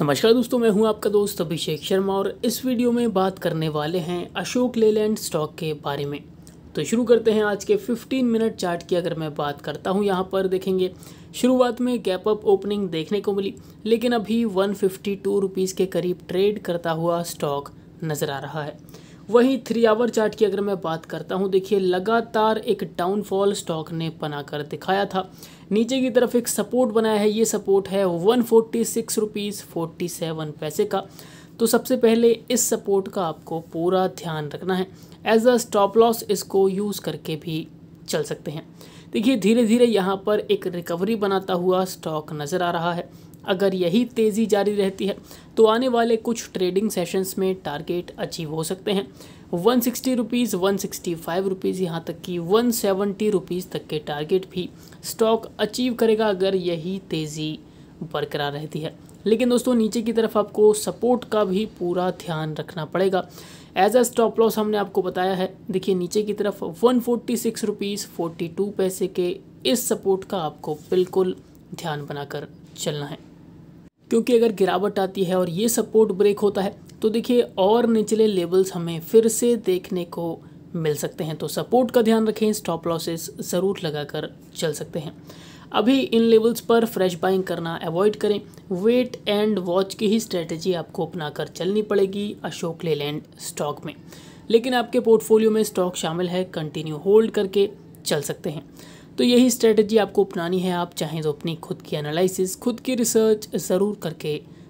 नमस्कार दोस्तों मैं हूं आपका दोस्त अभिषेक शर्मा और इस वीडियो में बात करने वाले हैं अशोक लेलैंड स्टॉक के बारे में तो शुरू करते हैं आज के 15 मिनट चार्ट की अगर मैं बात करता हूं यहां पर देखेंगे शुरुआत में गैप अप ओपनिंग देखने को मिली लेकिन अभी वन फिफ्टी के करीब ट्रेड करता हुआ स्टॉक नज़र आ रहा है वहीं थ्री आवर चार्ट की अगर मैं बात करता हूँ देखिए लगातार एक डाउनफॉल स्टॉक ने बना कर दिखाया था नीचे की तरफ एक सपोर्ट बनाया है ये सपोर्ट है one forty six rupees forty seven पैसे का तो सबसे पहले इस सपोर्ट का आपको पूरा ध्यान रखना है एज अ स्टॉप लॉस इसको यूज़ करके भी चल सकते हैं देखिए धीरे धीरे यहाँ पर एक रिकवरी बनाता हुआ स्टॉक नज़र आ रहा है अगर यही तेज़ी जारी रहती है तो आने वाले कुछ ट्रेडिंग सेशंस में टारगेट अचीव हो सकते हैं one sixty rupees one sixty five rupees यहाँ तक कि वन सेवेंटी रुपीज़ तक के टारगेट भी स्टॉक अचीव करेगा अगर यही तेज़ी बरकरार रहती है लेकिन दोस्तों नीचे की तरफ आपको सपोर्ट का भी पूरा ध्यान रखना पड़ेगा एज अ स्टॉप लॉस हमने आपको बताया है देखिए नीचे की तरफ one forty six rupees forty two पैसे के इस सपोर्ट का आपको बिल्कुल ध्यान बनाकर चलना है क्योंकि अगर गिरावट आती है और ये सपोर्ट ब्रेक होता है तो देखिए और निचले लेवल्स हमें फिर से देखने को मिल सकते हैं तो सपोर्ट का ध्यान रखें स्टॉप लॉसेस ज़रूर लगाकर चल सकते हैं अभी इन लेवल्स पर फ्रेश बाइंग करना अवॉइड करें वेट एंड वॉच की ही स्ट्रेटजी आपको अपना कर चलनी पड़ेगी अशोक लेलैंड स्टॉक में लेकिन आपके पोर्टफोलियो में स्टॉक शामिल है कंटिन्यू होल्ड करके चल सकते हैं तो यही स्ट्रेटजी आपको अपनानी है आप चाहें तो अपनी खुद की एनालिसिस खुद की रिसर्च ज़रूर करके